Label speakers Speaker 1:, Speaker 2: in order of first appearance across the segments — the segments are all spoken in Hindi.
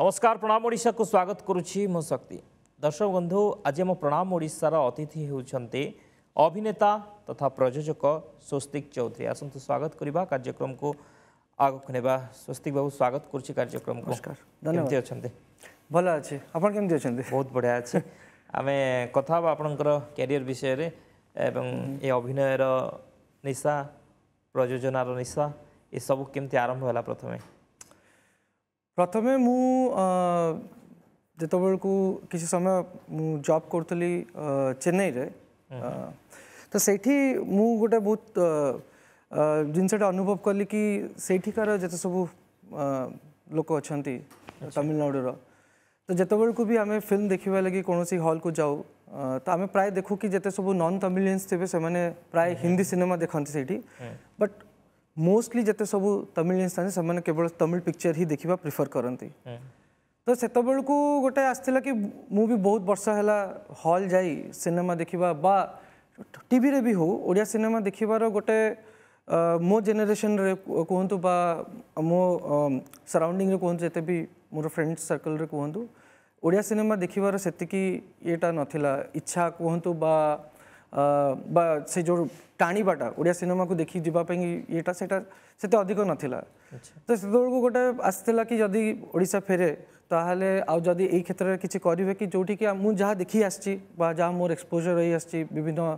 Speaker 1: ନମସ୍କାର ପ୍ରଣାମ ଓଡ଼ିଶାକୁ ସ୍ୱାଗତ କରୁଛି ମୁଁ ଶକ୍ତି ଦର୍ଶକ ବନ୍ଧୁ ଆଜି ଆମ ପ୍ରଣାମ ଓଡ଼ିଶାର ଅତିଥି ହେଉଛନ୍ତି ଅଭିନେତା ତଥା ପ୍ରଯୋଜକ ସ୍ୱସ୍ତିକ ଚୌଧୁରୀ ଆସନ୍ତୁ ସ୍ୱାଗତ କରିବା କାର୍ଯ୍ୟକ୍ରମକୁ ଆଗକୁ ନେବା ସ୍ୱସ୍ତିକ ବାବୁ ସ୍ୱାଗତ କରୁଛି କାର୍ଯ୍ୟକ୍ରମକୁ କେମିତି ଅଛନ୍ତି ଭଲ ଅଛି ଆପଣ କେମିତି ଅଛନ୍ତି ବହୁତ ବଢ଼ିଆ ଅଛି ଆମେ କଥା ହେବା ଆପଣଙ୍କର କ୍ୟାରିୟର ବିଷୟରେ ଏବଂ ଏ ଅଭିନୟର ନିଶା ପ୍ରଯୋଜନାର ନିଶା ଏସବୁ କେମିତି ଆରମ୍ଭ ହେଲା ପ୍ରଥମେ
Speaker 2: પ્રથમે મુ જેતબરકુ કીછ સમય મુ જોબ કરતલી ચેન્નાઈ રે તો સેઠી મુ ગોટા બહુત જિનસેડ અનુભવ કલી કી સેઠી કર જેત સબ લોક અછંતી તમિલનાડુર તો જેતબરકુ ભી અમે ફિલ્મ દેખીવા લગી કોનોસી હોલ કુ જાઉ તો અમે પ્રાય દેખુ કી જેતે સબ નોન તમિલિયન્સ થેબે સે મને પ્રાય હિન્દી સિનેમા દેખંત સેઠી બટ मोस्टली जिते सब तमिल जिन सेवल तमिल पिक्चर ही देखा प्रिफर करते तो से गोटे आसला कि मुझे बहुत वर्ष है हल जा सिनेमा देखा बा टी रे भी ओडिया सिनेमा देखार गोटे मो जेनेसन कहतु बा मो सराउंडिंग कहतु जिते भी मोर फ्रेंड सर्कल कहतु ओडिया सिनेमा देखार से इच्छा कहतु बा से जो टाणीपाटा ओडिया सिनेमा को देखी जावाई येटा से अधिक नाला अच्छा। तो से गोटे आसाला कि जदि ओडा फेरे ताहले आउ जदि एक क्षेत्र में किसी करेंगे कि जो मुझे जहाँ देखी आसची मोर एक्सपोजर रही आस विभिन्न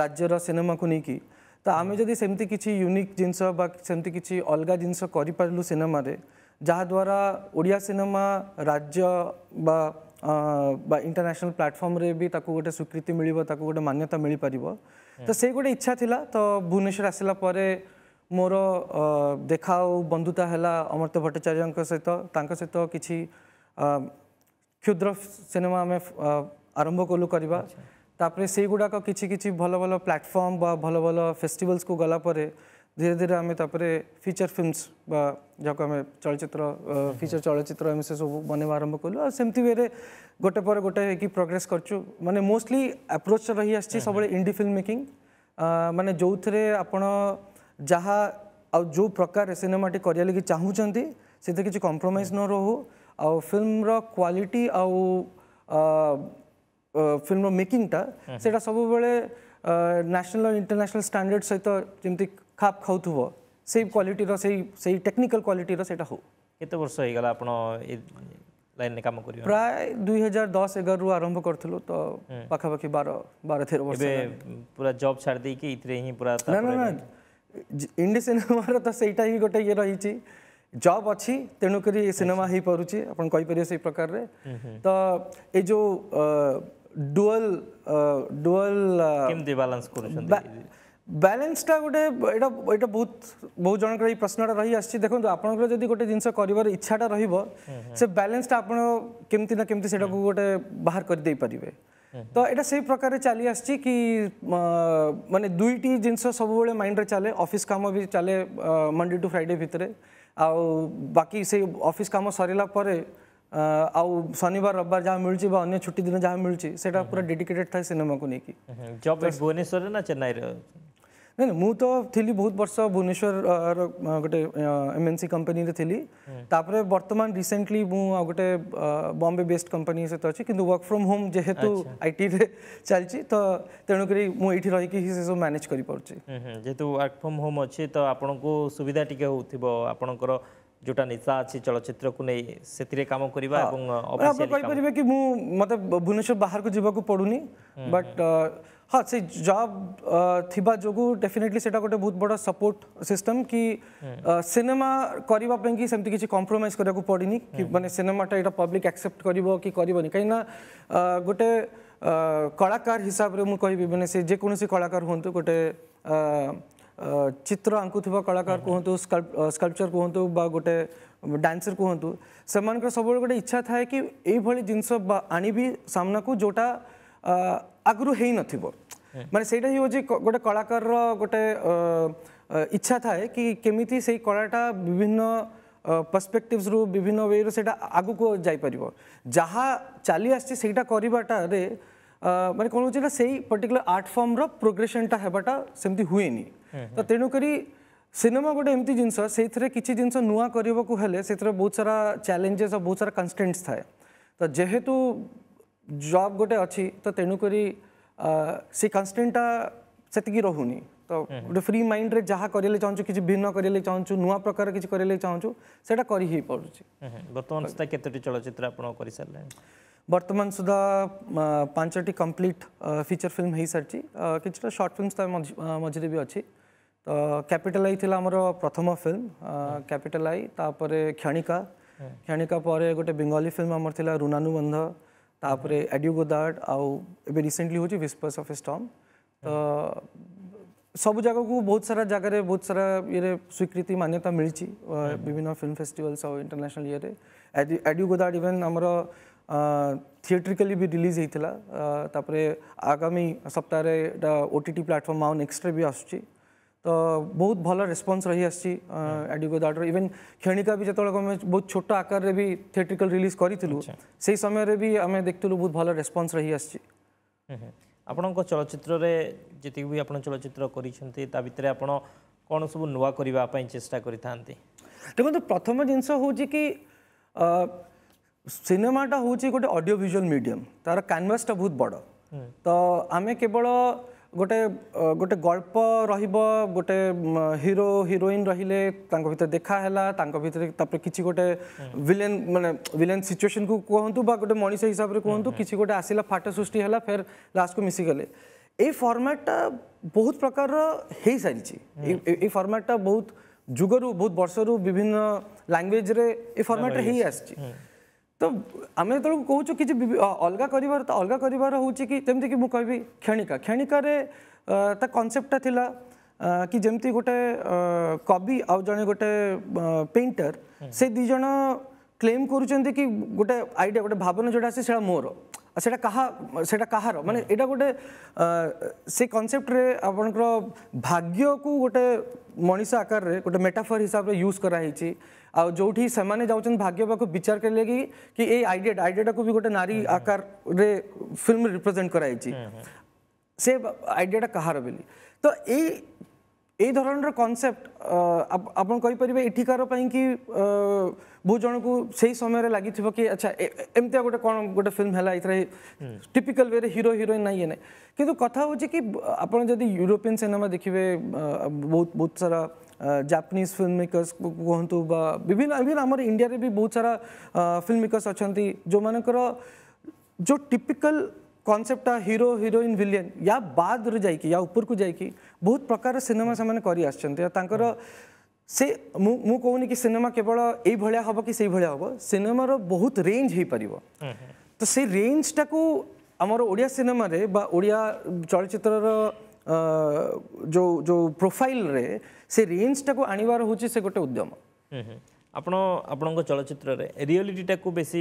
Speaker 2: राज्यर सिनेमा को लेकिन तो आम जदि सेमती यूनिक जिनसमती किसी अलग जिनस करूँ सिनेम जहाद्वारा ओडिया सिनेमा राज्य ବା ଇଣ୍ଟରନ୍ୟାସନାଲ୍ ପ୍ଲାଟଫର୍ମରେ ବି ତାକୁ ଗୋଟେ ସ୍ୱୀକୃତି ମିଳିବ ତାକୁ ଗୋଟେ ମାନ୍ୟତା ମିଳିପାରିବ ତ ସେଇ ଗୋଟେ ଇଚ୍ଛା ଥିଲା ତ ଭୁବନେଶ୍ୱର ଆସିଲା ପରେ ମୋର ଦେଖା ଆଉ ବନ୍ଧୁତା ହେଲା ଅମର୍ତ୍ତ ଭଟ୍ଟାଚାର୍ଯ୍ୟଙ୍କ ସହିତ ତାଙ୍କ ସହିତ କିଛି କ୍ଷୁଦ୍ର ସିନେମା ଆମେ ଆରମ୍ଭ କଲୁ କରିବା ତାପରେ ସେଇଗୁଡ଼ାକ କିଛି କିଛି ଭଲ ଭଲ ପ୍ଲାଟଫର୍ମ ବା ଭଲ ଭଲ ଫେଷ୍ଟିଭାଲ୍ସକୁ ଗଲା ପରେ धीरे धीरे आम फिचर फिल्मस जहाँ को आम चलचित्र फिचर हम्म। से सब बनवा आरंभ कलु सेमती वे गोटे गोटे कि प्रोग्रेस कर मोस्टली आप्रोच रही हम्म, हम्म। आ सब इंडी फिल्म मेकिंग मानने जो थे आपण जो प्रकार सिनेमाटी कर चाहूंट से किसी कंप्रोमाइज न रो आ फिल्म क्वालिटी आ फिल्म मेकिंगटा से सब बड़े नेशनल इंटरनेशनल स्टैंडर्ड सहित जमी हाफ खाऊ क्वाटी से टेक्निकल क्वाटी से
Speaker 1: वर्ष हो गला लाइन काम कर
Speaker 2: प्राय दुई हजार दस एगार रु आरंभ कर तो पखापाखि बार बार तेर
Speaker 1: वर्ष पूरा जब छाड़ दे पूरा
Speaker 2: इंडी सिनेमार तो सही ही गोटे ये रही जब अच्छी तेणुक सिनेमा हो पारे आपर से प्रकार रे तो ये जो डुअल डुअल बैलेन्सटा गोटे बहुत बहुत जन प्रश्न रही आ देखो आप गोटे जिनस कर इच्छाटा रैलेन्सटा आप कमी ना कमी से गोटे बाहर करदेपरेंगे तो यहाँ से प्रकार चली आ कि मानने दुईट जिन सब माइंड चले अफिस् कम भी चले मंडे टू फ्राइडे भितर आउ बाकी से अफिस् कम सरला आ शनिवार रविवार जहाँ मिली छुट्टी दिन जहाँ मिली से पूरा डेडिकेटेड था सिनेमा
Speaker 1: को लेकिन जब भुवनेश्वर ना चेन्नई
Speaker 2: ନାଇଁ ମୁଁ ତ ଥିଲି ବହୁତ ବର୍ଷ ଭୁବନେଶ୍ୱର ଗୋଟେ ଏମ୍ ଏନ୍ ସି କମ୍ପାନୀରେ ଥିଲି ତାପରେ ବର୍ତ୍ତମାନ ରିସେଣ୍ଟଲି ମୁଁ ଆଉ ଗୋଟେ ବମ୍ବେ ବେସ୍ଡ କମ୍ପାନୀ ସହିତ ଅଛି କିନ୍ତୁ ୱାର୍କ ଫ୍ରମ୍ ହୋମ୍ ଯେହେତୁ ଆଇଟିରେ ଚାଲିଛି ତ ତେଣୁକରି ମୁଁ ଏଇଠି ରହିକି ହିଁ ସେସବୁ ମ୍ୟାନେଜ୍ କରିପାରୁଛି
Speaker 1: ଯେହେତୁ ୱାର୍କ ଫ୍ରମ୍ ହୋମ୍ ଅଛି ତ ଆପଣଙ୍କୁ ସୁବିଧା ଟିକେ ହେଉଥିବ ଆପଣଙ୍କର ଯେଉଁଟା ନିଶା ଅଛି ଚଳଚ୍ଚିତ୍ରକୁ ନେଇ ସେଥିରେ କାମ କରିବା ଏବଂ ଆପଣ କହିପାରିବେ
Speaker 2: କି ମୁଁ ମୋତେ ଭୁବନେଶ୍ୱର ବାହାରକୁ ଯିବାକୁ ପଡ଼ୁନି ବଟ୍ हाँ से जॉब uh, थिबा जोगु डेफिनेटली सेटा गोटे बहुत बड़ा सपोर्ट सिस्टम कि सिनेमा हम्म। uh, करिबा कि सेमति किछि कॉम्प्रोमाइज करबा को पड़िनी कि माने हम्म। सिनेमाटा एटा पब्लिक एक्सेप्ट कर कि करिवनी uh, गोटे कलाकार हिसाब रे मु कहबी माने से जे कोनोसी कलाकार होंतु गोटे चित्र आंकुथिबा कलाकार कहंतु स्कल्पचर कहंतु बा गोटे डांसर कहंतु सेमानकर सब गोटे इच्छा थाए कि एई भली जिंस सामना को जोटा आगुरु हेई नथिबो माने से ही गोटे कलाकार गोटे इच्छा थाए कि केमी से कलाटा विभिन्न पर्सपेक्टिवस रु विभिन्न वे रहा आग को जापर जहाँ चली आसटारे मैंने कौन हो पर्टिकुलर आर्ट फर्म रोग्रेसनटा होगाटा सेमती हुए नहीं तो तेणुकर सिनेमा गोटे एमती जिनस किसी जिनस नुआ करने को बहुत सारा चैलेंजेस और बहुत सारा कनस्टेन्ट्स थाए तो जेहेतु जब गोटे अच्छी तो तेणुकरी ସେ କନଷ୍ଟେଣ୍ଟଟା ସେତିକି ରହୁନି ତ ଗୋଟେ ଫ୍ରି ମାଇଣ୍ଡରେ ଯାହା କରିବା ଚାହୁଁଛୁ କିଛି ଭିନ୍ନ କରିବା ଚାହୁଁଛୁ ନୂଆ ପ୍ରକାର କିଛି କରିବା ଚାହୁଁଛୁ ସେଇଟା କରି ହେଇପାରୁଛି
Speaker 1: ବର୍ତ୍ତମାନ ସୁଦ୍ଧା କେତୋଟି ଚଳଚ୍ଚିତ୍ର ଆପଣ କରିସାରିଲେଣି
Speaker 2: ବର୍ତ୍ତମାନ ସୁଦ୍ଧା ପାଞ୍ଚଟି କମ୍ପ୍ଲିଟ୍ ଫିଚର ଫିଲ୍ମ ହେଇସାରିଛି କିଛିଟା ସର୍ଟ ଫିଲ୍ମ ତା ମଝିରେ ବି ଅଛି ତ କ୍ୟାପିଟାଲ ଆଇ ଥିଲା ଆମର ପ୍ରଥମ ଫିଲ୍ମ କ୍ୟାପିଟାଲ ଆଇ ତାପରେ କ୍ଷଣିକା କ୍ଷଣିକା ପରେ ଗୋଟେ ବେଙ୍ଗଲୀ ଫିଲ୍ମ ଆମର ଥିଲା ରୁନାନୁବନ୍ଧ तापर एडियो गोदार्ड आउ ए रिसेंटली होची विस्पर्स ऑफ ए स्टम तो सब जगह को बहुत सारा जगह बहुत सारा ये स्वीकृति मान्यता मिली हम्म। विभिन्न फिल्म फेस्टिवल्स और इंटरनेशनल ये रे एडियो गोदार्ड इवन हमरो थिएट्रिकली भी रिलीज होता आगामी सप्ताह रे ओटीटी प्लेटफार्म आउ नेक्स्ट भी आसुची तो बहुत भल रेस्पन्स रही आडिगो दाडर इवेन क्षणिका भी जो बहुत छोट आकार भी थिएट्रिकल रिलीज करूँ से समय भी आम देखल बहुत भल रेस्पन्स रही आ
Speaker 1: आपण चलचित्र जीक भी आप चलचित्र करते आप कौन सब नुआ करने चेषा कर देखते
Speaker 2: प्रथम जिनस हूँ कि सिनेमाटा हूँ गोटे अडियो भिजुआल मीडियम तार कानवासटा बहुत बड़ तो आम केवल ଗୋଟେ ଗୋଟେ ଗଳ୍ପ ରହିବ ଗୋଟେ ହିରୋ ହିରୋଇନ୍ ରହିଲେ ତାଙ୍କ ଭିତରେ ଦେଖା ହେଲା ତାଙ୍କ ଭିତରେ ତାପରେ କିଛି ଗୋଟେ ଭିଲେନ୍ ମାନେ ଭିଲେନ୍ ସିଚୁଏସନ୍କୁ କୁହନ୍ତୁ ବା ଗୋଟେ ମଣିଷ ହିସାବରେ କୁହନ୍ତୁ କିଛି ଗୋଟେ ଆସିଲା ଫାଟ ସୃଷ୍ଟି ହେଲା ଫେର୍ ଲାଷ୍ଟକୁ ମିଶିଗଲେ ଏଇ ଫର୍ମାଟ୍ଟା ବହୁତ ପ୍ରକାରର ହେଇସାରିଛି ଏଇ ଫର୍ମାଟ୍ଟା ବହୁତ ଯୁଗରୁ ବହୁତ ବର୍ଷରୁ ବିଭିନ୍ନ ଲାଙ୍ଗୁଏଜ୍ରେ ଏଇ ଫର୍ମାଟ୍ରେ ହେଇ ଆସିଛି तो आम जो कौच कि अलग कर अलग कर क्षणिका क्षणिकार कनसेप्टा थी कि जमती गोटे कवि आ जे गोटे पेटर से दिज क्लेम कर गोटे आईडिया गोटे भावना जोड़ा से मोर से कहा कह मैं यहाँ गोटे से कनसेप्ट आपण भाग्य को गोटे मनीष आकार मेटाफर हिसाब से यूज कराई जो जाऊँ भाग्य पाक विचार कर ले कि ये आईडिया आईडिया भी गोटे नारी आकार रे फिल्म रिप्रेजेंट कर आईडिया कहार बोली तो ये यही धरण कनसेप्ट आपरे इठिकार कि बहुत जन को सही समय रे लगे कि अच्छा एमती गोटे कौन गोटे फिल्म है टिपिकल वे हिरो हिरोइन ना ये ना कि कथ हो कि आपड़ जब यूरोपियन सिनेमा देखिए बहुत बहुत सारा जापानीज फिल्म मेकर्स कहतु ବା आम इंडिया भी बहुत सारा फिल्म मेकर्स अच्छा जो ଅଛନ୍ତି जो ଯେଉଁ ଟିପିକାଲ कनसेप्टा हिरो हीरोइन विलियन या बाद जाकि या ऊपर को जाकि बहुत प्रकार सिनेमा से आसर हाँ। से मु कहूनी कि सिनेमा केवल यही भाया हम कि हम सिनेमार बहुत रेंज हो पार तो से रेंज को आमर ओडिया सिनेमा बा ओडिया चलचित्र जो जो प्रोफाइल रे ସେ ରେଞ୍ଜଟାକୁ ଆଣିବାର ହେଉଛି ସେ ଗୋଟେ ଉଦ୍ୟମ
Speaker 1: ଆପଣ ଆପଣଙ୍କ ଚଳଚ୍ଚିତ୍ରରେ ରିଅଲିଟିଟାକୁ ବେଶୀ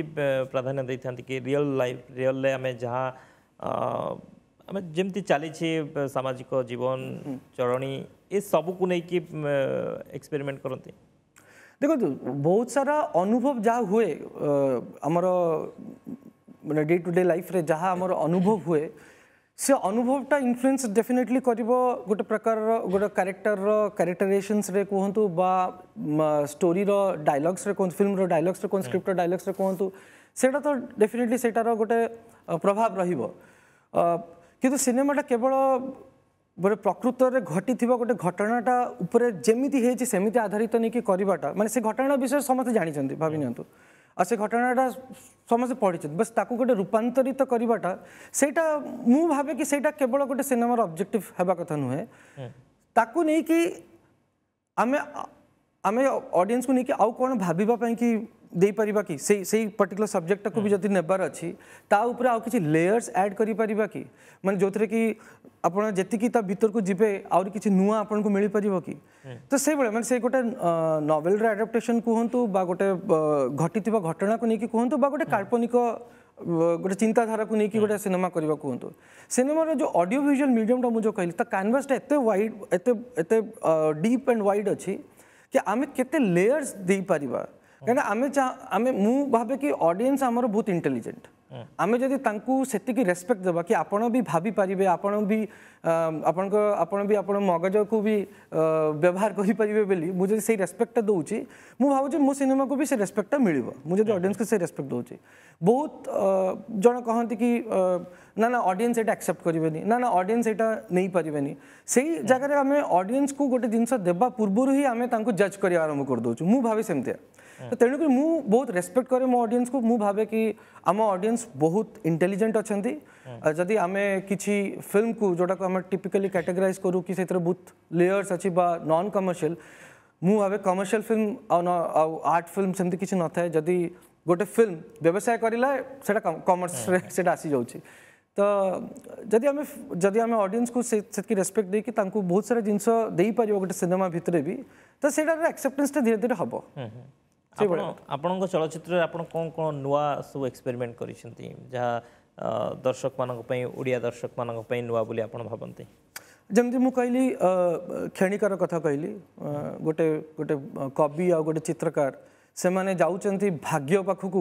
Speaker 1: ପ୍ରାଧାନ୍ୟ ଦେଇଥାନ୍ତି କି ରିଅଲ ଲାଇଫ୍ ରିଅଲରେ ଆମେ ଯାହା ଆମେ ଯେମିତି ଚାଲିଛି ସାମାଜିକ ଜୀବନ ଚଳଣି ଏସବୁକୁ ନେଇକି ଏକ୍ସପେରିମେଣ୍ଟ କରନ୍ତି
Speaker 2: ଦେଖନ୍ତୁ ବହୁତ ସାରା ଅନୁଭବ ଯାହା ହୁଏ ଆମର ମାନେ ଡେ ଟୁ ଡେ ଲାଇଫ୍ରେ ଯାହା ଆମର ଅନୁଭବ ହୁଏ ସେ ଅନୁଭବଟା ଇନଫ୍ଲୁଏନ୍ସ ଡେଫିନେଟଲି କରିବ ଗୋଟେ ପ୍ରକାରର ଗୋଟେ କ୍ୟାରେକ୍ଟରର କ୍ୟାରେକ୍ଟରାଇଜେସନ୍ସରେ କୁହନ୍ତୁ ବା ଷ୍ଟୋରିର ଡାଇଲଗ୍ସରେ କୁହନ୍ତୁ ଫିଲ୍ମର ଡାଇଲଗ୍ସରେ କୁହନ୍ତୁ ସ୍କ୍ରିପ୍ଟର ଡାଇଲଗ୍ସରେ କୁହନ୍ତୁ ସେଇଟା ତ ଡେଫିନେଟଲି ସେଇଟାର ଗୋଟେ ପ୍ରଭାବ ରହିବ କିନ୍ତୁ ସିନେମାଟା କେବଳ ଗୋଟେ ପ୍ରକୃତରେ ଘଟିଥିବା ଗୋଟେ ଘଟଣାଟା ଉପରେ ଯେମିତି ହେଇଛି ସେମିତି ଆଧାରିତ ନେଇକି କରିବାଟା ମାନେ ସେ ଘଟଣା ବିଷୟରେ ସମସ୍ତେ ଜାଣିଛନ୍ତି ଭାବି ନିଅନ୍ତୁ आ से घटनाटा समस्त पढ़ी बस ताको गोटे रूपातरित तो करवाटा से भावे कि सहीटा केवल गोटे सिनेमार अब्जेक्ट हवा कथा नुहे आम हाँ। आम को लेकिन आउ कौन भाविपाई कि देपर कि पर्टिकुलर सब्जेक्ट को भी जो नेबार अच्छी ताऊपर आज किसी लेयर्स एड कर कि मैं जो थे कि आपकी भितर को जी आई किसी नुआ आपन को मिल पार कि तो से मैं से गोटे नवेल रडप्टेसन कहतु गोटे घटी घटना को लेकिन कहतु बा गोटे काल्पनिक गोटे चिंताधारा को लेकिन गोटे सिनेमा करने कहतु सिनेमार जो अडियो भिजुआल मीडियम टाइम जो कहली तो कानवासटा एत वाइड डीप एंड वाइड अच्छी कि आम के लेयर्स दे पारा क्या आम मु भावे कि अडियंस आम बहुत इंटेलीजेंट आम जब से रेस्पेक्ट दबा कि आपण भी भाभीपारे आपण भी आप मगज को भी व्यवहार करें मुझे से रेस्पेक्टा मुझे मो सिनेमा को भी से रेस्पेक्टा मिल अडियस को से रेस्पेक्ट दूँ बहुत जन कहते कि ना ना अडियस ये आक्सेप्ट करे ना ना अडियस यहाँ नहीं पारे नहीं जगह अडियस को गोटे जिनस देवा पूर्व ही आम जज कर आरंभ करदे मुझे सेमती हाँ। तो तेणुक मुझे बहुत रेस्पेक्ट करे मो ऑडियंस को मु भाबे कि आम अडियस बहुत इंटेलिजेंट अच्छा जदि आम किछि फिल्म को जोटा को आमे टिपिकली कैटेगराइज करू कि बहुत लेयर्स अच्छी नन नॉन कमर्शियल मु भाबे कमर्शियल फिल्म आर्ट फिल्म सेंती जदि गोटे फिल्म व्यवसाय करा कमर्स आसी जा तो जदि आमे जदि आमे ऑडियंस को रेस्पेक्ट दे बहुत सारा जिंस देई पारियो गोटे सिनेमा भितरे भी तो सेटा रे धीरे धीरे हम
Speaker 1: आपण चलचित्र नुआ सब एक्सपेरिमेंट कर दर्शक मानी ओडिया दर्शक मानी नुआ बोली आपंती
Speaker 2: जमी मुझी क्षणिकार कथ कहली गोटे गोटे कवि आ गए चित्रकार से मैंने जाऊँच भाग्य पाखक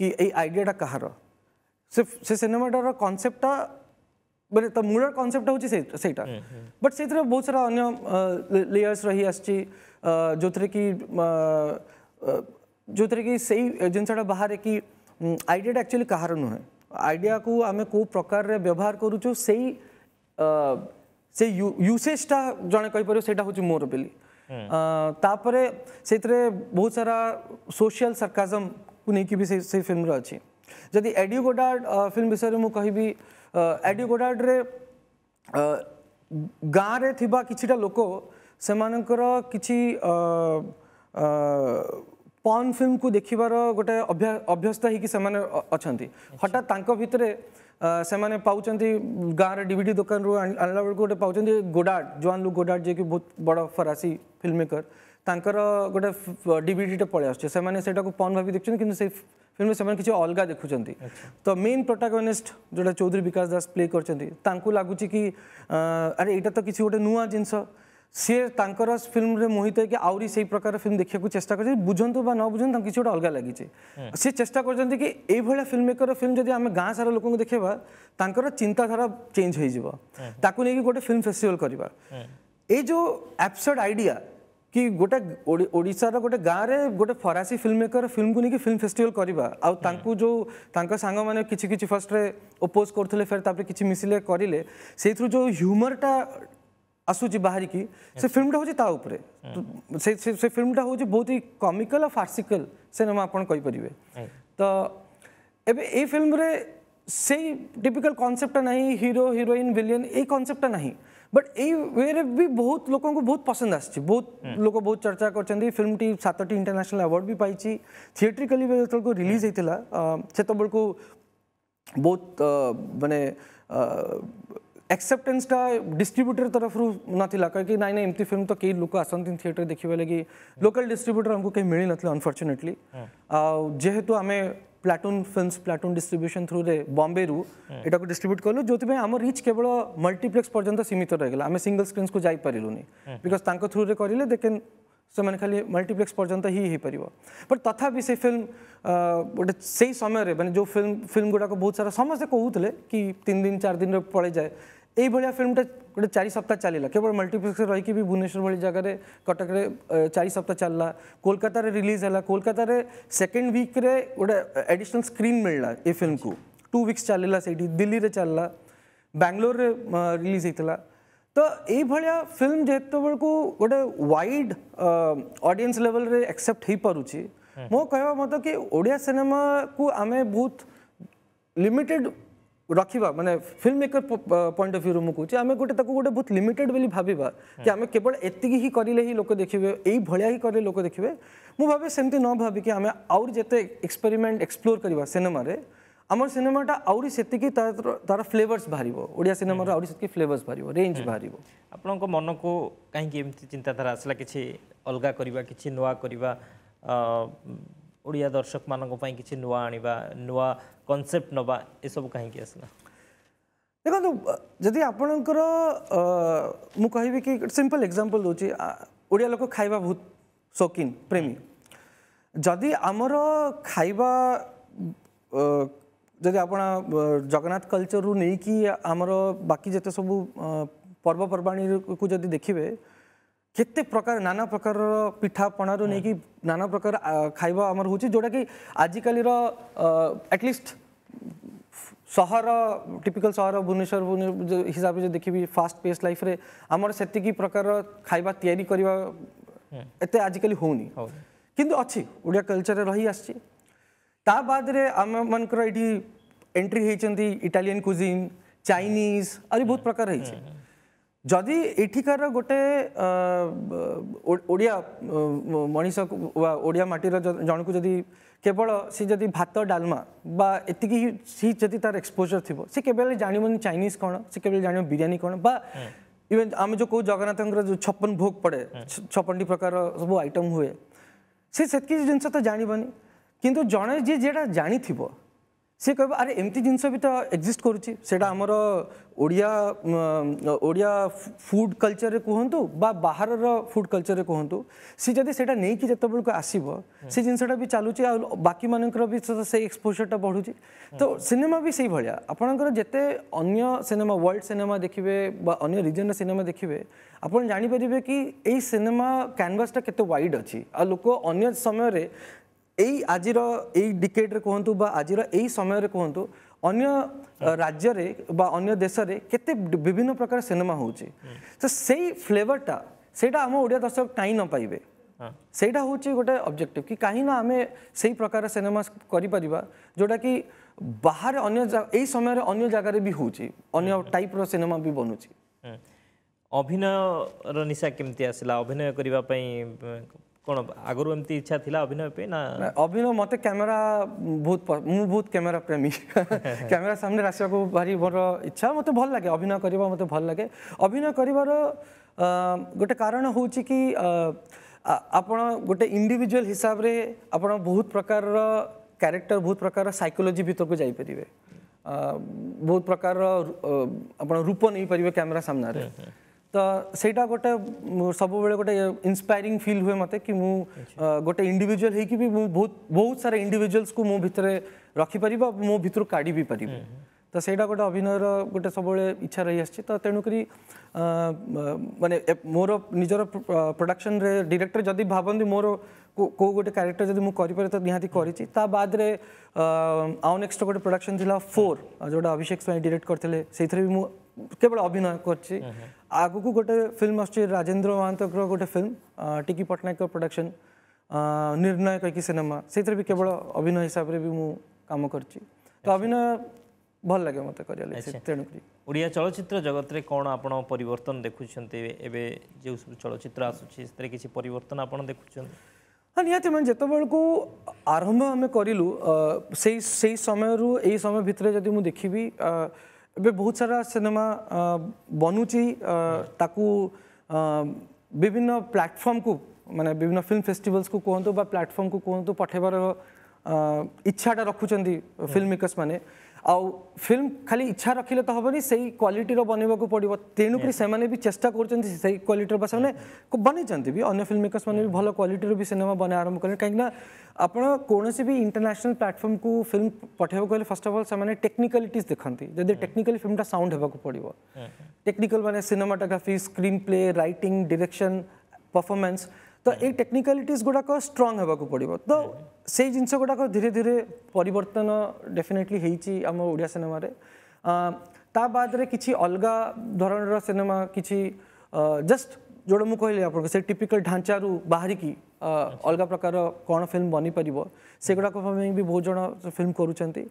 Speaker 2: कि आइडियाटा कहार से सिनेमाटार कनसेप्टा मैं तो मूल कनसेप्ट हूँ से बट से बहुत सारा अगर लेयर्स रही आ जो थे कि जो कि से जिनसा हम्म। बाहर कि आईडिया एक्चुअली कहार नुहे आईडिया को आम कौ प्रकार व्यवहार करुचु से से यूसेजटा जड़े कहीपर से मोर बोली तापर से बहुत सारा सोशल सरकाजम को लेकिन भी से, फिल्म रही जदि एडियो गोडार्ड फिल्म विषय में मुझे एडियो गोडार्ड रे गाँव रे किटा लोक से किसी पन फिल्म को देखार गोटे अभ्यस्त होने अच्छा हटात भितर से गाँव रिड दुकान रू आ गोटे पाँच गोडार्ड जवान लू गोडार्ड जी बहुत बड़ा फरासी फिल्म मेकर तर गोटे डीडीटे पलि आस पन भाव देखते कि फिल्म से किसी अलग देखुं तो मेन प्रोटागोनिस्ट जो चौधरी विकास दास प्ले कर लगुच कि अरे यहाँ तो किसी गोटे नुआ जिनस সি তাঁর ফিল্মে মোহিত হয়ে আহরি সেই প্রকার ফিল্ম দেখা চেষ্টা করছে বুঝতু বা ন বুঝতু তাঁর কিছু গোটে অলগা লাগিছে সে চেষ্টা করছেন কি এইভাবে ফিল্ম মেকর ফিল্ম যদি আমি গাঁ সারা লোক দেখবা তাঁর চিন্তাধারা চেঞ্জ হয়ে যাব তাকে নিয়ে গোটে ফিল্ম ফেস্টিভাল করা এই যে আবসর্ড আইডিয়া কি গোটে ওড়িশার গোটে গাঁরে গোটে ফরাসি ফিল্ম মেকর ফিল্মকু নিয়ে ফিল্ম ফেস্টিভাল করা আপু যে তাঁর সাং মানে কিছু কিছু ফার্স্টে ওপোজ করলে ফের তাপরে কিছু মিশিলে করলে সেইথ্রু যে হ্যুমরটা आसूची बाहर की से फिल्म टा होची ता ऊपर से से से फिल्म टा होची बहुत ही कॉमिकल और फार्सिकल सिनेमा आपन कोई परिवे तो एबे ए फिल्म रे से टिपिकल कांसेप्ट नहीं हीरो हीरोइन विलियन ए ना नहीं बट ए वेरे भी बहुत लोगों को बहुत पसंद आसी बहुत लोग बहुत चर्चा कर चंदी फिल्म टी सातटी इंटरनेशनल अवार्ड भी पाई थिएट्रिकली बेत को रिलीज होता से बहुत मानने ଏକ୍ସେପ୍ଟାନ୍ସଟା ଡିଷ୍ଟ୍ରିବ୍ୟୁଟର ତରଫରୁ ନଥିଲା କହିକି ନାଇଁ ନାଇଁ ଏମିତି ଫିଲ୍ମ ତ କେହି ଲୋକ ଆସନ୍ତିନି ଥିଏଟର ଦେଖିବା ଲାଗି ଲୋକାଲ ଡିଷ୍ଟ୍ରିବ୍ୟୁଟର ଆମକୁ କେହି ମିଳିନଥିଲା ଅନଫର୍ଚୁନେଟଲି ଆଉ ଯେହେତୁ ଆମେ ପ୍ଲାଟୁନ୍ ଫିଲ୍ମସ୍ ପ୍ଲାଟୁନ୍ ଡିଷ୍ଟ୍ରିବ୍ୟୁସନ୍ ଥ୍ରୁରେ ବମ୍ବେରୁ ଏଟାକୁ ଡିଷ୍ଟ୍ରିବ୍ୟୁଟ୍ କଲୁ ଯେଉଁଥିପାଇଁ ଆମ ରିଚ୍ କେବଳ ମଲ୍ଟିପ୍ଲେକ୍ସ ପର୍ଯ୍ୟନ୍ତ ସୀମିତ ରହିଗଲା ଆମେ ସିଙ୍ଗଲ୍ ସ୍କ୍ରିନ୍ସକୁ ଯାଇପାରିଲୁନି ବିକଜ୍ ତାଙ୍କ ଥ୍ରୁରେ କରିଲେ ଦେ କେନ୍ ସେମାନେ ଖାଲି ମଲ୍ଟିପ୍ଲେକ୍ସ ପର୍ଯ୍ୟନ୍ତ ହିଁ ହେଇପାରିବ ବଟ୍ ତଥାପି ସେ ଫିଲ୍ମ ଗୋଟେ ସେଇ ସମୟରେ ମାନେ ଯେଉଁ ଫିଲ୍ମ ଫିଲ୍ମ ଗୁଡ଼ାକ ବହୁତ ସାରା ସମସ୍ତେ କହୁଥିଲେ କି ତିନି ଦିନ ଚାରି ଦିନରେ ପଳାଇଯାଏ भाया फिल्म गोटे चार सप्ताह चल रहा केवल मल्टीप्लेक्स रही भी भुवनेश्वर भाई जगह कटक चार सप्ताह चलला कोलकतार रिलीज है कोलकतार सेकेंड विक्रे गोटे एडिशनल स्क्रीन मिलला ए फिल्म को टू विक्स चलला से दिल्ली में चलला में रिलीज होता तो यही फिल्म जेत बेलू गोटे वाइड अडियस लेवल एक्सेप्ट मो कह मत कि ओडिया सिनेमा को आम बहुत लिमिटेड रखा मानने filmmaker point of view रू कौन आम गोटे गोटे बहुत लिमिटेड बोली भाव कि आम केवल एति ही करें ही लोक देखिए यही भाया ही करें लोक देखिए मुझे भावे सेमती न भाविकी आम आते एक्सपेरिमेंट एक्सप्लोर करवा सिनेम आम सिनेमाटा आहरी से तार फ्लेवर्स बाहर ओडिया सिनेमार आतीक फ्लेवर्स बाहर रेज बाहर
Speaker 1: आपण मन को कहीं चिंताधारा आसला किसी अलग करवा कि नुआ करवा ଓଡ଼ିଆ ଦର୍ଶକମାନଙ୍କ ପାଇଁ କିଛି ନୂଆ ଆଣିବା ନୂଆ କନସେପ୍ଟ ନେବା ଏସବୁ କାହିଁକି ଆସିଲା
Speaker 2: ଦେଖନ୍ତୁ ଯଦି ଆପଣଙ୍କର ମୁଁ କହିବି କି ସିମ୍ପଲ୍ ଏକ୍ଜାମ୍ପଲ୍ ଦେଉଛି ଓଡ଼ିଆ ଲୋକ ଖାଇବା ବହୁତ ସୌକିନ ପ୍ରେମୀ ଯଦି ଆମର ଖାଇବା ଯଦି ଆପଣ ଜଗନ୍ନାଥ କଲଚରରୁ ନେଇକି ଆମର ବାକି ଯେତେ ସବୁ ପର୍ବପର୍ବାଣୀକୁ ଯଦି ଦେଖିବେ केते प्रकार नाना प्रकार पिठापणार हाँ। नहीं कि नाना प्रकार खाइबा अमर होची जोडा कि आजिकालि रो एटलीस्ट सहर टिपिकल सहर भुवनेश्वर हिसाब से देखिबी फास्ट पेस लाइफ रे अमर सेति कि प्रकार खाइबा तयारी करबा हाँ। एते आजिकालि होउनी किंतु अछि ओडिया कल्चर रही आछि ता बाद रे अम मनकर एडी एंट्री हेचंती इटालियन कुजिन चाइनीज अरे बहुत हाँ। प्रकार हेछि ଯଦି ଏଠିକାର ଗୋଟେ ଓଡ଼ିଆ ମଣିଷ ବା ଓଡ଼ିଆ ମାଟିର ଜଣକୁ ଯଦି କେବଳ ସେ ଯଦି ଭାତ ଡାଲମା ବା ଏତିକି ହିଁ ଯଦି ତାର ଏକ୍ସପୋଜର ଥିବ ସେ କେବେ ଜାଣିବନି ଚାଇନିଜ୍ କ'ଣ ସେ କେବେ ଜାଣିବ ବିରିୟାନୀ କ'ଣ ବା ଇଭେନ୍ ଆମେ ଯେଉଁ କେଉଁ ଜଗନ୍ନାଥଙ୍କର ଯେଉଁ ଛପନ ଭୋଗ ପଡ଼େ ଛପନଟି ପ୍ରକାର ସବୁ ଆଇଟମ୍ ହୁଏ ସେ ସେତିକି ଜିନିଷ ତ ଜାଣିବନି କିନ୍ତୁ ଜଣେ ଯିଏ ଯେଉଁଟା ଜାଣିଥିବ সে কহব আরে এমতি জিনিস বি তো এক্সিস্ট করুছি সেটা আমার ওড়িয়া ওড়িয়া ফুড কলচরে কুহতু বা বাহারর ফুড কলচরে কুহতু সে যদি সেটা নেইকি যেতবেলকে আসব সে জিনিসটা বি চালুছি আর বাকি মানকর বি সেই এক্সপোজরটা বড়ুছি তো সিনেমা বি সেই ভাবে আপনার যেতে অন্য সিনেমা ওয়ার্ল্ড সিনেমা দেখবে বা অন্য রিজনর সিনেমা দেখবে আপনার জাঁপারে কি এই সিনেমা ক্যানভাসটা কেতে ওয়াইড অছি আর লোক অন্য সময়ের এই আজির এই ডিকেডরে କୁହନ୍ତୁ ବା ଆଜିର ଏଇ ସମୟରେ କୁହନ୍ତୁ ଅନ୍ୟ ରାଜ୍ୟରେ ବା ଅନ୍ୟ ଦେଶରେ କେତେ ବିଭିନ୍ନ ପ୍ରକାର ସିନେମା ହେଉଛି ତ ସେଇ ଫ୍ଲେଭରଟା ସେଇଟା ଆମ ଓଡ଼ିଆ ଦର୍ଶକ କାହିଁ ନ ପାଇବେ ସେଇଟା ହେଉଛି ଗୋଟେ ଅବଜେକ୍ଟିଭ୍ କି କାହିଁନା ଆମେ ସେଇ ପ୍ରକାର ସିନେମା କରିପାରିବା ଯେଉଁଟାକି ବାହାରେ ଅନ୍ୟ ଏଇ ସମୟରେ ଅନ୍ୟ ଜାଗାରେ ବି ହେଉଛି ଅନ୍ୟ ଟାଇପ୍ର ସିନେମା ବି
Speaker 1: ବନୁଛି ଅଭିନୟର ନିଶା କେମିତି ଆସିଲା ଅଭିନୟ କରିବା ପାଇଁ କ'ଣ ଆଗରୁ ଏମିତି ଇଚ୍ଛା ଥିଲା ଅଭିନୟ ପାଇଁ ନା
Speaker 2: ଅଭିନୟ ମୋତେ କ୍ୟାମେରା ବହୁତ ମୁଁ ବହୁତ କ୍ୟାମେରା ପ୍ରେମୀ କ୍ୟାମେରା ସାମ୍ନାରେ ଆସିବାକୁ ଭାରି ମୋର ଇଚ୍ଛା ମୋତେ ଭଲ ଲାଗେ ଅଭିନୟ କରିବା ମୋତେ ଭଲ ଲାଗେ ଅଭିନୟ କରିବାର ଗୋଟେ କାରଣ ହେଉଛି କି ଆପଣ ଗୋଟେ ଇଣ୍ଡିଭିଜୁଆଲ୍ ହିସାବରେ ଆପଣ ବହୁତ ପ୍ରକାରର କ୍ୟାରେକ୍ଟର ବହୁତ ପ୍ରକାରର ସାଇକୋଲୋଜି ଭିତରକୁ ଯାଇପାରିବେ ବହୁତ ପ୍ରକାରର ଆପଣ ରୂପ ନେଇପାରିବେ କ୍ୟାମେରା ସାମ୍ନାରେ तो सहीटा गोटे सब बड़े गोटे इंस्पायरिंग फील हुए मत कि गोटे इंडिविजुअल हो कि बहुत बहुत सारे इंडिविजुअल्स को मो भर रखि पारि मो भर काढ़ी भी तो सेटा गोटे अभिनय गोटे सब इच्छा रही आ तेणुक मानने मोर निजर प्रडक्शन डिरेक्टर जदि भाव मोर को गोटे क्यारेक्टर जब मुझे तो निहाती बाद नेक्स्ट गोटे प्रडक्शन थी फोर जो अभिषेक स्वाई डिरेक्ट करते भी मुझे କେବଳ ଅଭିନୟ କରିଛି ଆଗକୁ ଗୋଟେ ଫିଲ୍ମ ଆସୁଛି ରାଜେନ୍ଦ୍ର ମହାନ୍ତଙ୍କର ଗୋଟେ ଫିଲ୍ମ ଟିକି ପଟ୍ଟନାୟକଙ୍କ ପ୍ରଡକ୍ସନ୍ ନିର୍ଣ୍ଣୟ କହିକି ସିନେମା ସେଇଥିରେ ବି କେବଳ ଅଭିନୟ ହିସାବରେ ବି ମୁଁ କାମ କରିଛି ତ ଅଭିନୟ ଭଲ ଲାଗେ ମୋତେ କରିବା ଲାଗି ତେଣୁକରି
Speaker 1: ଓଡ଼ିଆ ଚଳଚ୍ଚିତ୍ର ଜଗତରେ କ'ଣ ଆପଣ ପରିବର୍ତ୍ତନ ଦେଖୁଛନ୍ତି ଏବେ ଯେଉଁ ସବୁ ଚଳଚ୍ଚିତ୍ର ଆସୁଛି ସେଥିରେ କିଛି ପରିବର୍ତ୍ତନ ଆପଣ ଦେଖୁଛନ୍ତି ହଁ ନିହାତି ମାନେ ଯେତେବେଳକୁ
Speaker 2: ଆରମ୍ଭ ଆମେ କରିଲୁ ସେଇ ସେଇ ସମୟରୁ ଏଇ ସମୟ ଭିତରେ ଯଦି ମୁଁ ଦେଖିବି ଏବେ ବହୁତ ସାରା ସିନେମା ବନୁଛି ତାକୁ ବିଭିନ୍ନ ପ୍ଲାଟଫର୍ମକୁ ମାନେ ବିଭିନ୍ନ ଫିଲ୍ମ ଫେଷ୍ଟିଭାଲ୍ସକୁ କୁହନ୍ତୁ ବା ପ୍ଲାଟଫର୍ମକୁ କୁହନ୍ତୁ ପଠାଇବାର ଇଚ୍ଛାଟା ରଖୁଛନ୍ତି ଫିଲ୍ମ ମେକର୍ସମାନେ आ फिल्म खाली इच्छा रखिले तो हमें से क्वाटर बनवाक पड़ो तेणुक से चेस्टा कर क्वाटर बनई भी अगर मेकर्स मैंने भी भल क्वाटर भी सिने बनवा आरंभ कले कहीं आपड़ कौन भी इंटरनेशनल प्लाटफर्म को फिल्म पठेबाक फर्स्ट अफ अल्ल से टेक्निकालीज देखती जब टेक्निकाली फिल्म साउंड होगा पड़ो टेक्निकल मैंने सिनेमाटोग्राफी स्क्रीन प्ले रईट डिरेक्शन परफर्मान्स तो ये टेक्निकालीटीज गुड़ाक स्ट्रंग होगा पड़ो तो से जिन गुड़ाक धीरे धीरे पर डेफिनेटली आम ओडिया सिनेम ताद कि अलग धरण सिनेमा कि जस्ट जो कहली टीपिकल टिपिकल ढांचार बाहर की अलग प्रकार कौन फिल्म बनी पार से गुड़ाक भी बहुत जन फिल्म कर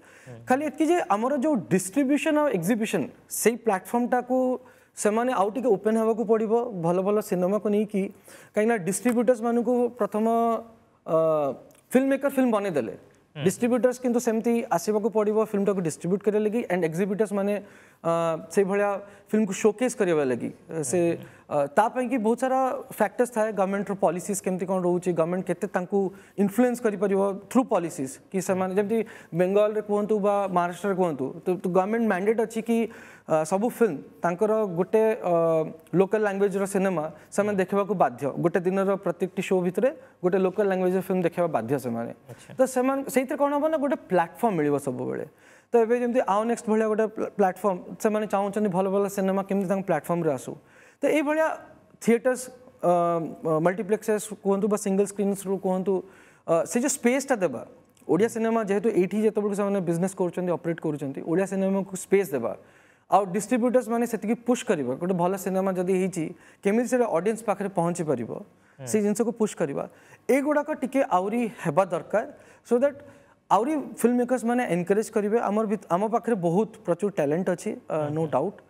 Speaker 2: खाली एतकी आमर जो डिस्ट्रब्यूशन आउ एक्जिबिशन से प्लाटफर्मटा को से आउटे ओपेन होगा पड़ो भल भल सिनेमा को नहीं कि कहीं डिस्ट्रब्यूटर्स मानक प्रथम फिल्म मेकर फिल्म बनईदे डिस्ट्रब्यूटर्स कितना सेमती आसवा को पड़ो फिल्मटा को डिस्ट्रब्यूट करा लगी एंड एक्जिब्यूटर्स मैंने से भाया फिल्म को शोकेस करवा लगी से ताकि बहुत सारा फैक्टर्स थाए गवर्नमेंट पॉलिसीज केमती कौन रोचे गवर्नमेंट के इनफ्लुएंस कर थ्रू पॉलिसीज कि जमी बेंगल कहतु बा महाराष्ट्र कहतु तो गवर्नमेंट मैंडेट अच्छी कि सब फिल्म तर गोटे लोकल लांगुएज सिनेमा से देखा बाध्य गोटे दिन प्रत्येक शो भितर गोटे लोकल लांगुएज फिल्म देखा बाध्य से तो से कौन हम ना गोटे प्लाटफर्म मिल सब तो ये जमी आउ नेक्स्ट भाया गोटे प्लाटफर्म से चाहूँ भल भल सिनेमा केमी प्लाटफर्म्रे आसू तो ये भाया थिएटर्स मल्टीप्लेक्स कहतु सिंगल स्क्रीन कहतु से जो स्पेसटा दे ओडिया सिनेमा जेहतु ये जो से बिजनेस करपरेट कर स्पेस देवा आउ डिस्ट्रीब्यूटर्स मैंने से पुश कर गोटे भल सिनेमा जदि केमी से अडियस पाखे पहुँची पार से जिनस को पुश करवा युवाक टी आवा दरकार सो दैट आउरी फिल्म मेकर्स मैंने एनकरेज करेंगे आम पाखे बहुत प्रचुर टैलेंट अच्छी नो डाउट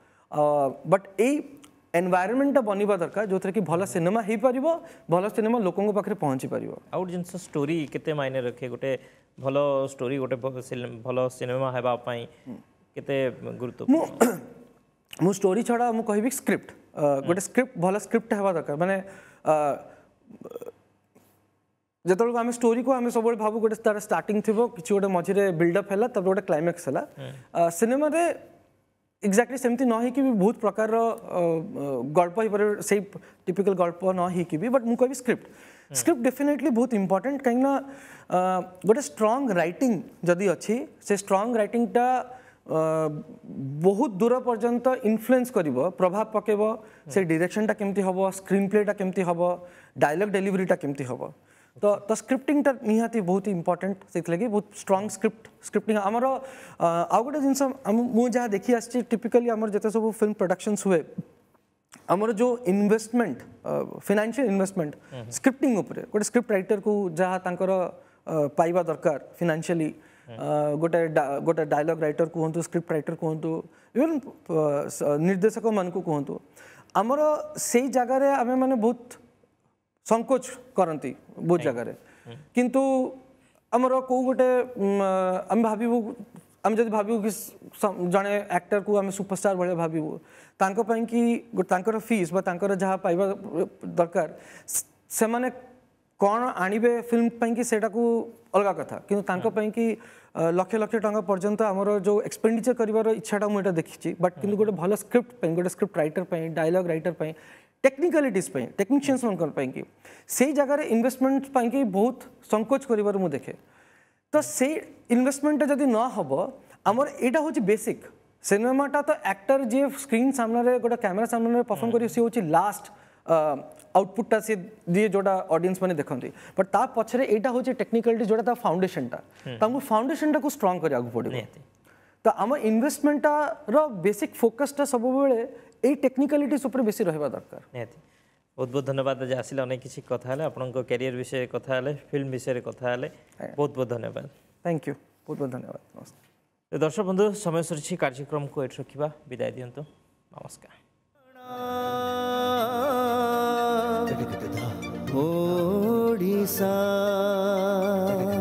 Speaker 2: बट यही एनवायरमेंटा बनवा दरकार जो थे कि भल सिनेमा भल सिनेमा लोकों पाखे पहुँची पार
Speaker 1: आउ जिन स्टोरी के मायने रखे गोटे भल स्टोरी गोटे भल सिनेमा गुरुत्व
Speaker 2: मु स्टोरी छड़ा मु कह स्क्रिप्ट गोटे स्क्रिप्ट भल स्क्रिप्ट होगा दरकार मैंने जो आम स्टोरी को आम सब भाव गोटे तार स्टार्ट थी कि गोटे मझे बिल्डअप है गोटे क्लैमेक्स है सिनेमें एक्जाक्टली सेमती नहीक भी बहुत प्रकार गल्प से टिपिकल गल्प नहीक भी बट मुझे स्क्रिप्ट स्क्रिप्ट डेफिनेटली बहुत इम्पोर्टेन्ट कहीं गोटे स्ट्रंग रईटिंग जदि अच्छी से स्ट्रंग रईटा बहुत दूर पर्यटन इनफ्लुएंस कर प्रभाव पकेब से डिरेक्शनटा केमती हम स्क्रीन प्लेटा केमती हम डायलग डेलीवरीटा केमती हम तो तो स्क्रिप्टिंगटा निहाती बहुत इम्पोर्टेंट से लगे बहुत स्ट्रंग स्क्रिप्ट स्क्रिप्टिंग आम आउ गोटे जिनस मुझे जहाँ देखी आसी टिपिकली आम जिते सब फिल्म प्रडक्शन हुए आमर जो इन्वेस्टमेंट फिनान्सील इन्वेस्टमेंट स्क्रिप्टिंग गोटे स्क्रिप्ट रईटर को जहाँ पाइबा दरकार फिनान्सी हम्म। गोटे गोटे डायलग रईटर कहतु स्क्रिप्ट रईटर कहतु इवन निर्देशक मानक कहतु आमर से जगार आम मैंने बहुत संकोच करती बहुत जगार हम्म। किंतु आमर कौ गोटे आम भाबू आम जब भाव कि जड़े एक्टर को आम सुपरस्टार भाया भावुँ कि फिज जहाँ पाइबा दरकार से मैंने कौन आणवे फिल्म पाई कि अलग कथा हम्म। कि लक्ष लक्ष टा पर्यटन आम जो एक्सपेडिचर कर इच्छाटा मुझे देखी बट कि गोटे भल स्क्रिप्ट गोटे स्क्रिप्ट रईटर पर डायलग रईटर पर टेक्निकालीटिस टेक्निशियंस मानी से जगार इनभेस्टमेंट पर बहुत संकोच कर देखे तो से इनभेस्टमेंट जदि न हो आमर यहाँ हूँ बेसिक सिनेमाटा तो एक्टर जी स्क्रीन सामने गोटे कैमेरा सामने परफर्म कर सी हूँ लास्ट आउटपुटा सी दिए जो अडियस मैंने देखते बट ता पचरे यहाँ हूँ टेक्निकालीटी जो फाउंडेसन तो फाउंडेसन टाक स्ट्रंग
Speaker 1: करने
Speaker 2: को तो आम इनभेस्टमेंटार बेसिक फोकसटा सब बेले এই ଟେକ୍ନିକାଲିଟିସ୍ ଉପରେ ବେଶୀ ରହିବା ଦରକାର
Speaker 1: ନିହାତି ବହୁତ ବହୁତ ଧନ୍ୟବାଦ ଆଜି ଆସିଲେ ଅନେକ କିଛି କଥା ହେଲେ ଆପଣଙ୍କ କ୍ୟାରିୟର ବିଷୟରେ କଥା ହେଲେ ଫିଲ୍ମ ବିଷୟରେ କଥା ହେଲେ ବହୁତ ବହୁତ ଧନ୍ୟବାଦ ଥ୍ୟାଙ୍କ ୟୁ ବହୁତ ବହୁତ ଧନ୍ୟବାଦ ନମସ୍କାର ଦର୍ଶକ ବନ୍ଧୁ ସମୟ ସରିଛି କାର୍ଯ୍ୟକ୍ରମକୁ ଏଠି ରଖିବା ବିଦାୟ ଦିଅନ୍ତୁ ନମସ୍କାର ଓଡ଼ିଶା